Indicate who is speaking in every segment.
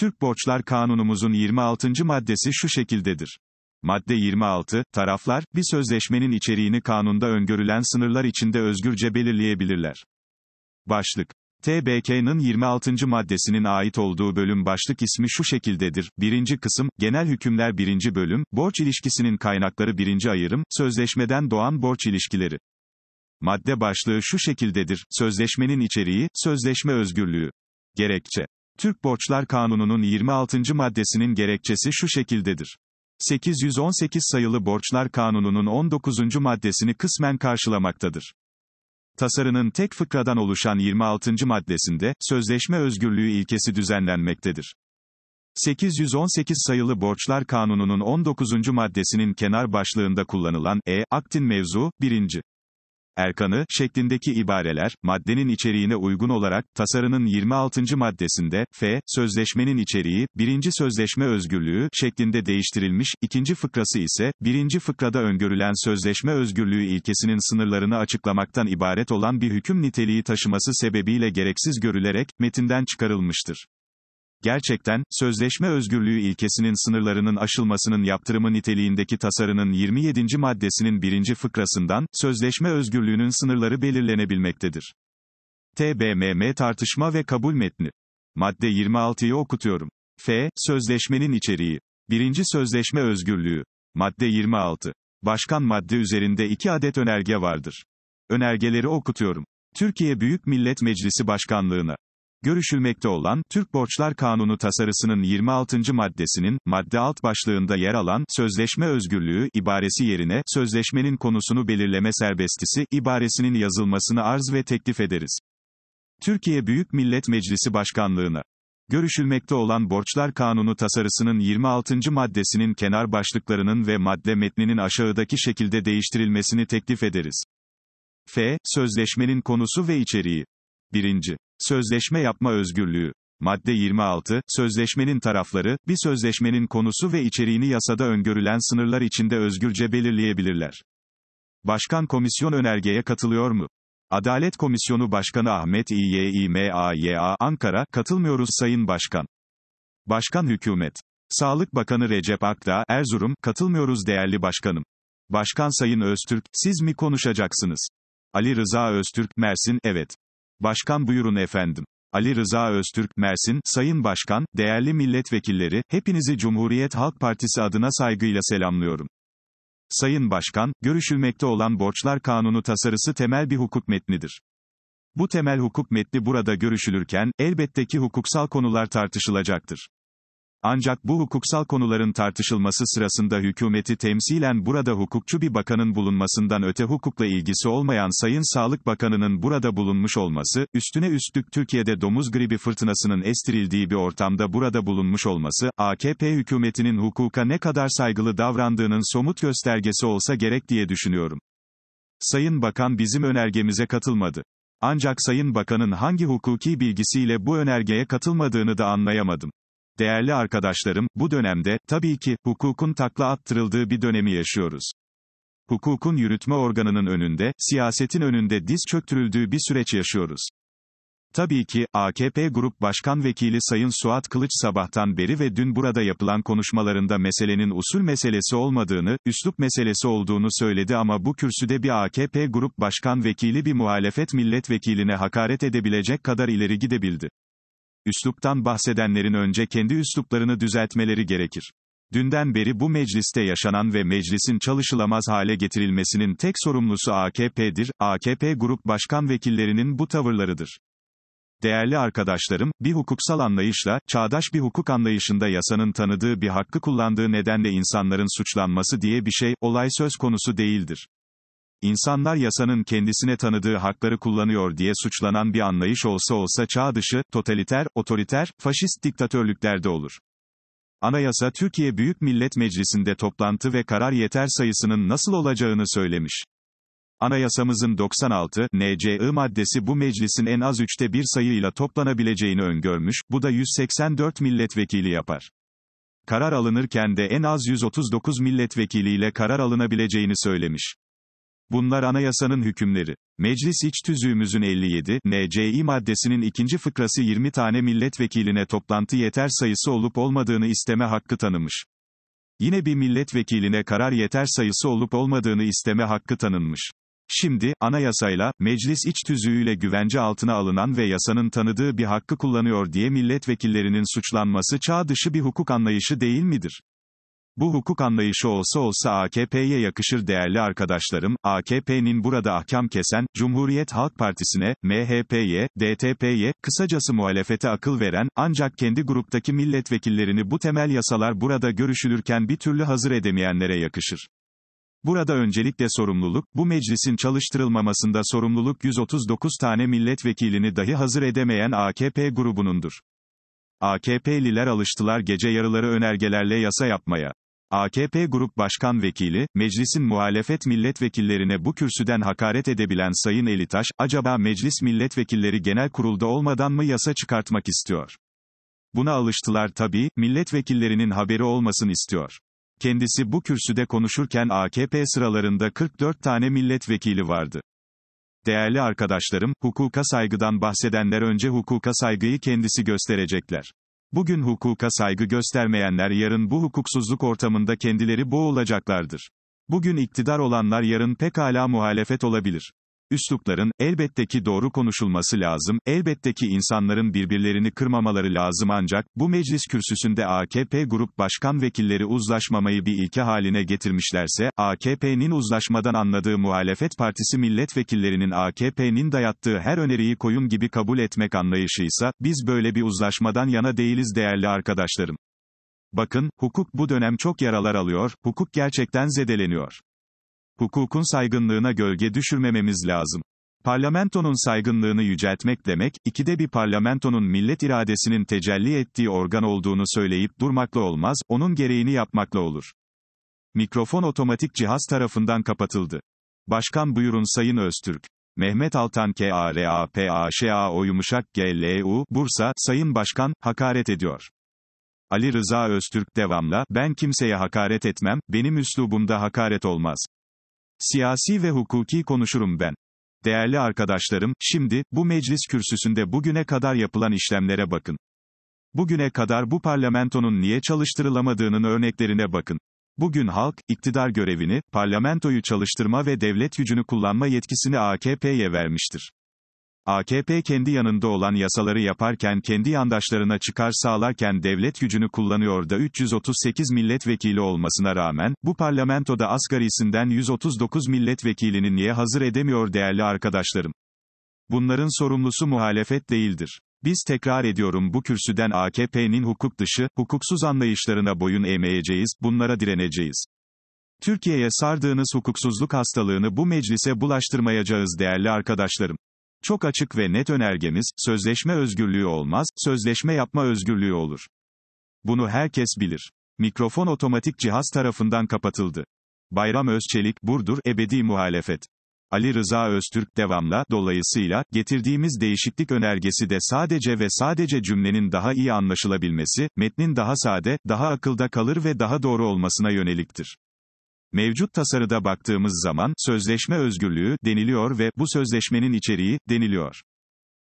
Speaker 1: Türk Borçlar Kanunumuzun 26. maddesi şu şekildedir. Madde 26, taraflar, bir sözleşmenin içeriğini kanunda öngörülen sınırlar içinde özgürce belirleyebilirler. Başlık. TBK'nın 26. maddesinin ait olduğu bölüm başlık ismi şu şekildedir. 1. kısım, genel hükümler 1. bölüm, borç ilişkisinin kaynakları 1. ayırım, sözleşmeden doğan borç ilişkileri. Madde başlığı şu şekildedir, sözleşmenin içeriği, sözleşme özgürlüğü. Gerekçe. Türk Borçlar Kanunu'nun 26. maddesinin gerekçesi şu şekildedir. 818 sayılı Borçlar Kanunu'nun 19. maddesini kısmen karşılamaktadır. Tasarının tek fıkradan oluşan 26. maddesinde, sözleşme özgürlüğü ilkesi düzenlenmektedir. 818 sayılı Borçlar Kanunu'nun 19. maddesinin kenar başlığında kullanılan E. Aktin mevzu, 1. Erkan'ı, şeklindeki ibareler, maddenin içeriğine uygun olarak, tasarının 26. maddesinde, f, sözleşmenin içeriği, birinci sözleşme özgürlüğü, şeklinde değiştirilmiş, ikinci fıkrası ise, birinci fıkrada öngörülen sözleşme özgürlüğü ilkesinin sınırlarını açıklamaktan ibaret olan bir hüküm niteliği taşıması sebebiyle gereksiz görülerek, metinden çıkarılmıştır. Gerçekten, sözleşme özgürlüğü ilkesinin sınırlarının aşılmasının yaptırımı niteliğindeki tasarının 27. maddesinin 1. fıkrasından, sözleşme özgürlüğünün sınırları belirlenebilmektedir. TBMM tartışma ve kabul metni. Madde 26'yı okutuyorum. F. Sözleşmenin içeriği. 1. Sözleşme özgürlüğü. Madde 26. Başkan madde üzerinde iki adet önerge vardır. Önergeleri okutuyorum. Türkiye Büyük Millet Meclisi Başkanlığına Görüşülmekte olan, Türk Borçlar Kanunu tasarısının 26. maddesinin, madde alt başlığında yer alan, sözleşme özgürlüğü, ibaresi yerine, sözleşmenin konusunu belirleme serbestisi, ibaresinin yazılmasını arz ve teklif ederiz. Türkiye Büyük Millet Meclisi Başkanlığına Görüşülmekte olan Borçlar Kanunu tasarısının 26. maddesinin kenar başlıklarının ve madde metninin aşağıdaki şekilde değiştirilmesini teklif ederiz. F. Sözleşmenin konusu ve içeriği. 1. Sözleşme yapma özgürlüğü. Madde 26, sözleşmenin tarafları, bir sözleşmenin konusu ve içeriğini yasada öngörülen sınırlar içinde özgürce belirleyebilirler. Başkan komisyon önergeye katılıyor mu? Adalet Komisyonu Başkanı Ahmet İYİMAYA Ankara, katılmıyoruz Sayın Başkan. Başkan Hükümet. Sağlık Bakanı Recep Akdağ, Erzurum, katılmıyoruz değerli başkanım. Başkan Sayın Öztürk, siz mi konuşacaksınız? Ali Rıza Öztürk, Mersin, evet. Başkan buyurun efendim. Ali Rıza Öztürk, Mersin, Sayın Başkan, değerli milletvekilleri, hepinizi Cumhuriyet Halk Partisi adına saygıyla selamlıyorum. Sayın Başkan, görüşülmekte olan Borçlar Kanunu tasarısı temel bir hukuk metnidir. Bu temel hukuk metni burada görüşülürken, elbette ki hukuksal konular tartışılacaktır. Ancak bu hukuksal konuların tartışılması sırasında hükümeti temsilen burada hukukçu bir bakanın bulunmasından öte hukukla ilgisi olmayan Sayın Sağlık Bakanı'nın burada bulunmuş olması, üstüne üstlük Türkiye'de domuz gribi fırtınasının estirildiği bir ortamda burada bulunmuş olması, AKP hükümetinin hukuka ne kadar saygılı davrandığının somut göstergesi olsa gerek diye düşünüyorum. Sayın Bakan bizim önergemize katılmadı. Ancak Sayın Bakan'ın hangi hukuki bilgisiyle bu önergeye katılmadığını da anlayamadım. Değerli arkadaşlarım, bu dönemde, tabii ki, hukukun takla attırıldığı bir dönemi yaşıyoruz. Hukukun yürütme organının önünde, siyasetin önünde diz çöktürüldüğü bir süreç yaşıyoruz. Tabii ki, AKP Grup Başkan Vekili Sayın Suat Kılıç sabahtan beri ve dün burada yapılan konuşmalarında meselenin usul meselesi olmadığını, üslup meselesi olduğunu söyledi ama bu kürsüde bir AKP Grup Başkan Vekili bir muhalefet milletvekiline hakaret edebilecek kadar ileri gidebildi. Üsluptan bahsedenlerin önce kendi üsluplarını düzeltmeleri gerekir. Dünden beri bu mecliste yaşanan ve meclisin çalışılamaz hale getirilmesinin tek sorumlusu AKP'dir, AKP Grup Başkan Vekillerinin bu tavırlarıdır. Değerli arkadaşlarım, bir hukuksal anlayışla, çağdaş bir hukuk anlayışında yasanın tanıdığı bir hakkı kullandığı nedenle insanların suçlanması diye bir şey, olay söz konusu değildir. İnsanlar yasanın kendisine tanıdığı hakları kullanıyor diye suçlanan bir anlayış olsa olsa çağ dışı, totaliter, otoriter, faşist diktatörlüklerde olur. Anayasa Türkiye Büyük Millet Meclisi'nde toplantı ve karar yeter sayısının nasıl olacağını söylemiş. Anayasamızın 96 NCI maddesi bu meclisin en az üçte bir sayıyla toplanabileceğini öngörmüş, bu da 184 milletvekili yapar. Karar alınırken de en az 139 milletvekiliyle karar alınabileceğini söylemiş. Bunlar anayasanın hükümleri. Meclis İç Tüzüğümüzün 57 NCI maddesinin ikinci fıkrası 20 tane milletvekiline toplantı yeter sayısı olup olmadığını isteme hakkı tanımış. Yine bir milletvekiline karar yeter sayısı olup olmadığını isteme hakkı tanınmış. Şimdi, anayasayla, meclis iç tüzüğüyle güvence altına alınan ve yasanın tanıdığı bir hakkı kullanıyor diye milletvekillerinin suçlanması çağ dışı bir hukuk anlayışı değil midir? Bu hukuk anlayışı olsa olsa AKP'ye yakışır değerli arkadaşlarım, AKP'nin burada ahkam kesen, Cumhuriyet Halk Partisi'ne, MHP'ye, DTP'ye, kısacası muhalefete akıl veren, ancak kendi gruptaki milletvekillerini bu temel yasalar burada görüşülürken bir türlü hazır edemeyenlere yakışır. Burada öncelikle sorumluluk, bu meclisin çalıştırılmamasında sorumluluk 139 tane milletvekilini dahi hazır edemeyen AKP grubunundur. AKP'liler alıştılar gece yarıları önergelerle yasa yapmaya. AKP Grup Başkan Vekili, meclisin muhalefet milletvekillerine bu kürsüden hakaret edebilen Sayın Elitaş, acaba meclis milletvekilleri genel kurulda olmadan mı yasa çıkartmak istiyor? Buna alıştılar tabii, milletvekillerinin haberi olmasın istiyor. Kendisi bu kürsüde konuşurken AKP sıralarında 44 tane milletvekili vardı. Değerli arkadaşlarım, hukuka saygıdan bahsedenler önce hukuka saygıyı kendisi gösterecekler. Bugün hukuka saygı göstermeyenler yarın bu hukuksuzluk ortamında kendileri boğulacaklardır. Bugün iktidar olanlar yarın pekala muhalefet olabilir. Üslupların, elbette ki doğru konuşulması lazım, elbette ki insanların birbirlerini kırmamaları lazım ancak, bu meclis kürsüsünde AKP grup başkan vekilleri uzlaşmamayı bir ilke haline getirmişlerse, AKP'nin uzlaşmadan anladığı muhalefet partisi milletvekillerinin AKP'nin dayattığı her öneriyi koyun gibi kabul etmek anlayışıysa, biz böyle bir uzlaşmadan yana değiliz değerli arkadaşlarım. Bakın, hukuk bu dönem çok yaralar alıyor, hukuk gerçekten zedeleniyor hukukun saygınlığına gölge düşürmememiz lazım. Parlamentonun saygınlığını yüceltmek demek, ikide bir parlamentonun millet iradesinin tecelli ettiği organ olduğunu söyleyip durmakla olmaz, onun gereğini yapmakla olur. Mikrofon otomatik cihaz tarafından kapatıldı. Başkan buyurun Sayın Öztürk. Mehmet Altan K A A A R P Ş A O yumuşak G L U Bursa, Sayın Başkan, hakaret ediyor. Ali Rıza Öztürk devamla, ben kimseye hakaret etmem, benim üslubumda hakaret olmaz. Siyasi ve hukuki konuşurum ben. Değerli arkadaşlarım, şimdi, bu meclis kürsüsünde bugüne kadar yapılan işlemlere bakın. Bugüne kadar bu parlamentonun niye çalıştırılamadığının örneklerine bakın. Bugün halk, iktidar görevini, parlamentoyu çalıştırma ve devlet gücünü kullanma yetkisini AKP'ye vermiştir. AKP kendi yanında olan yasaları yaparken kendi yandaşlarına çıkar sağlarken devlet gücünü kullanıyor da 338 milletvekili olmasına rağmen, bu parlamentoda asgarisinden 139 milletvekilini niye hazır edemiyor değerli arkadaşlarım? Bunların sorumlusu muhalefet değildir. Biz tekrar ediyorum bu kürsüden AKP'nin hukuk dışı, hukuksuz anlayışlarına boyun eğmeyeceğiz, bunlara direneceğiz. Türkiye'ye sardığınız hukuksuzluk hastalığını bu meclise bulaştırmayacağız değerli arkadaşlarım. Çok açık ve net önergemiz, sözleşme özgürlüğü olmaz, sözleşme yapma özgürlüğü olur. Bunu herkes bilir. Mikrofon otomatik cihaz tarafından kapatıldı. Bayram Özçelik, Burdur, ebedi muhalefet. Ali Rıza Öztürk devamla, dolayısıyla, getirdiğimiz değişiklik önergesi de sadece ve sadece cümlenin daha iyi anlaşılabilmesi, metnin daha sade, daha akılda kalır ve daha doğru olmasına yöneliktir. Mevcut tasarıda baktığımız zaman, sözleşme özgürlüğü, deniliyor ve, bu sözleşmenin içeriği, deniliyor.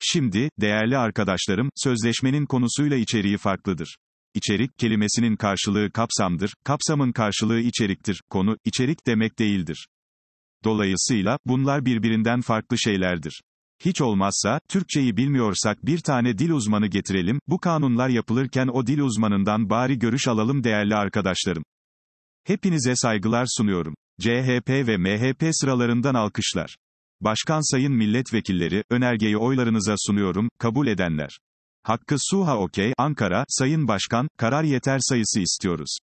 Speaker 1: Şimdi, değerli arkadaşlarım, sözleşmenin konusuyla içeriği farklıdır. İçerik kelimesinin karşılığı kapsamdır, kapsamın karşılığı içeriktir, konu, içerik demek değildir. Dolayısıyla, bunlar birbirinden farklı şeylerdir. Hiç olmazsa, Türkçeyi bilmiyorsak bir tane dil uzmanı getirelim, bu kanunlar yapılırken o dil uzmanından bari görüş alalım değerli arkadaşlarım. Hepinize saygılar sunuyorum. CHP ve MHP sıralarından alkışlar. Başkan Sayın Milletvekilleri, önergeyi oylarınıza sunuyorum, kabul edenler. Hakkı Suha Okey, Ankara, Sayın Başkan, karar yeter sayısı istiyoruz.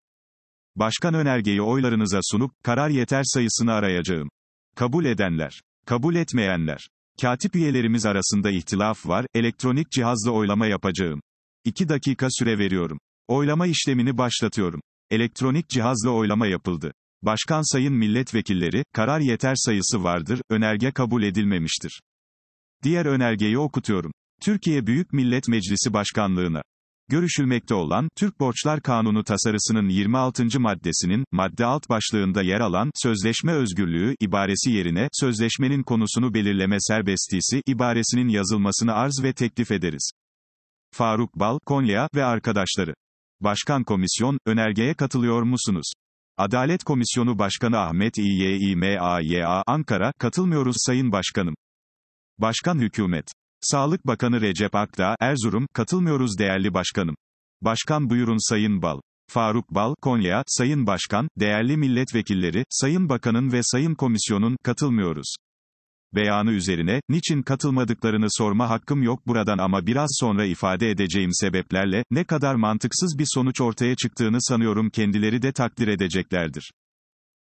Speaker 1: Başkan önergeyi oylarınıza sunup, karar yeter sayısını arayacağım. Kabul edenler. Kabul etmeyenler. Katip üyelerimiz arasında ihtilaf var, elektronik cihazla oylama yapacağım. 2 dakika süre veriyorum. Oylama işlemini başlatıyorum. Elektronik cihazla oylama yapıldı. Başkan sayın milletvekilleri, karar yeter sayısı vardır, önerge kabul edilmemiştir. Diğer önergeyi okutuyorum. Türkiye Büyük Millet Meclisi Başkanlığına görüşülmekte olan Türk Borçlar Kanunu tasarısının 26. maddesinin madde alt başlığında yer alan sözleşme özgürlüğü ibaresi yerine sözleşmenin konusunu belirleme serbestisi ibaresinin yazılmasını arz ve teklif ederiz. Faruk Bal, Konya ve arkadaşları Başkan Komisyon, önergeye katılıyor musunuz? Adalet Komisyonu Başkanı Ahmet İYİMAYA Ankara, katılmıyoruz Sayın Başkanım. Başkan Hükümet. Sağlık Bakanı Recep Akdağ, Erzurum, katılmıyoruz değerli başkanım. Başkan buyurun Sayın Bal. Faruk Bal, Konya, Sayın Başkan, değerli milletvekilleri, Sayın Bakanın ve Sayın Komisyonun, katılmıyoruz beyanı üzerine, niçin katılmadıklarını sorma hakkım yok buradan ama biraz sonra ifade edeceğim sebeplerle, ne kadar mantıksız bir sonuç ortaya çıktığını sanıyorum kendileri de takdir edeceklerdir.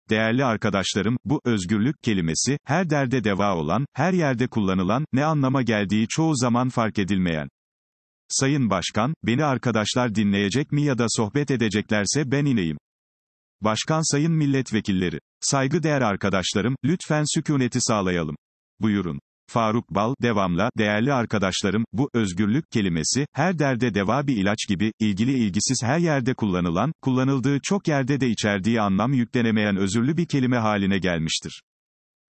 Speaker 1: Değerli arkadaşlarım, bu özgürlük kelimesi, her derde deva olan, her yerde kullanılan, ne anlama geldiği çoğu zaman fark edilmeyen. Sayın Başkan, beni arkadaşlar dinleyecek mi ya da sohbet edeceklerse ben ineyim. Başkan Sayın Milletvekilleri, saygı değer arkadaşlarım, lütfen sükuneti sağlayalım buyurun. Faruk Bal, devamla, değerli arkadaşlarım, bu, özgürlük kelimesi, her derde deva bir ilaç gibi, ilgili ilgisiz her yerde kullanılan, kullanıldığı çok yerde de içerdiği anlam yüklenemeyen özürlü bir kelime haline gelmiştir.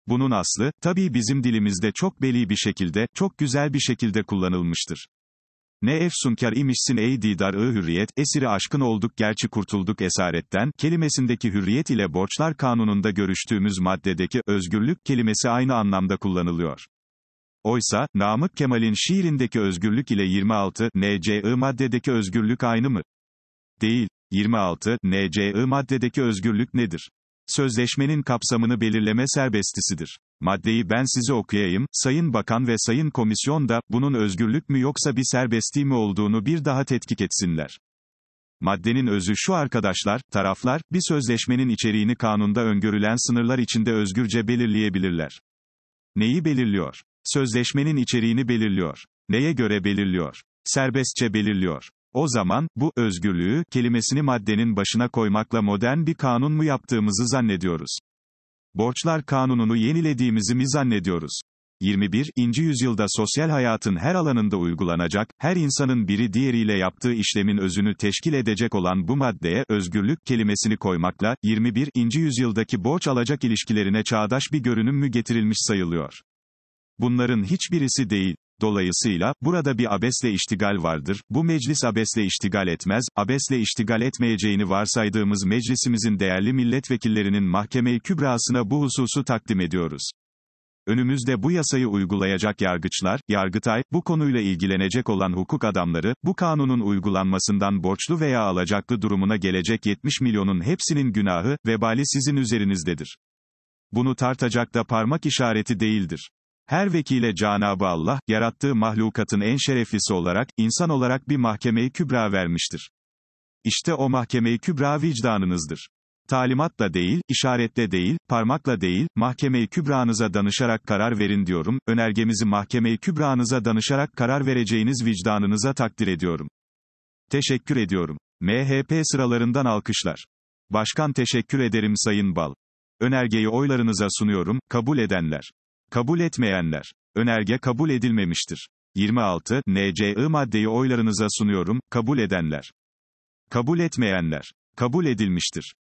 Speaker 1: Bunun aslı, tabii bizim dilimizde çok belli bir şekilde, çok güzel bir şekilde kullanılmıştır. Ne efsunkar imişsin ey didar-ı hürriyet, esiri aşkın olduk gerçi kurtulduk esaretten, kelimesindeki hürriyet ile borçlar kanununda görüştüğümüz maddedeki özgürlük kelimesi aynı anlamda kullanılıyor. Oysa, Namık Kemal'in şiirindeki özgürlük ile 26, NCI maddedeki özgürlük aynı mı? Değil. 26, NCI maddedeki özgürlük nedir? Sözleşmenin kapsamını belirleme serbestisidir. Maddeyi ben size okuyayım, Sayın Bakan ve Sayın Komisyon da, bunun özgürlük mü yoksa bir serbestliği mi olduğunu bir daha tetkik etsinler. Maddenin özü şu arkadaşlar, taraflar, bir sözleşmenin içeriğini kanunda öngörülen sınırlar içinde özgürce belirleyebilirler. Neyi belirliyor? Sözleşmenin içeriğini belirliyor. Neye göre belirliyor? Serbestçe belirliyor. O zaman, bu, özgürlüğü, kelimesini maddenin başına koymakla modern bir kanun mu yaptığımızı zannediyoruz. Borçlar kanununu yenilediğimizi mi zannediyoruz? 21. İnci yüzyılda sosyal hayatın her alanında uygulanacak, her insanın biri diğeriyle yaptığı işlemin özünü teşkil edecek olan bu maddeye, özgürlük kelimesini koymakla, 21. İnci yüzyıldaki borç alacak ilişkilerine çağdaş bir görünüm mü getirilmiş sayılıyor? Bunların hiçbirisi değil. Dolayısıyla, burada bir abesle iştigal vardır, bu meclis abesle iştigal etmez, abesle iştigal etmeyeceğini varsaydığımız meclisimizin değerli milletvekillerinin mahkeme-i kübrasına bu hususu takdim ediyoruz. Önümüzde bu yasayı uygulayacak yargıçlar, Yargıtay, bu konuyla ilgilenecek olan hukuk adamları, bu kanunun uygulanmasından borçlu veya alacaklı durumuna gelecek 70 milyonun hepsinin günahı, vebali sizin üzerinizdedir. Bunu tartacak da parmak işareti değildir. Her vekile Cenab-ı Allah, yarattığı mahlukatın en şereflisi olarak, insan olarak bir mahkemeyi kübra vermiştir. İşte o mahkemeyi kübra vicdanınızdır. Talimatla değil, işaretle değil, parmakla değil, mahkemeyi kübranıza danışarak karar verin diyorum, önergemizi mahkemeyi kübranıza danışarak karar vereceğiniz vicdanınıza takdir ediyorum. Teşekkür ediyorum. MHP sıralarından alkışlar. Başkan teşekkür ederim Sayın Bal. Önergeyi oylarınıza sunuyorum, kabul edenler. Kabul etmeyenler. Önerge kabul edilmemiştir. 26. NCI maddeyi oylarınıza sunuyorum, kabul edenler. Kabul etmeyenler. Kabul edilmiştir.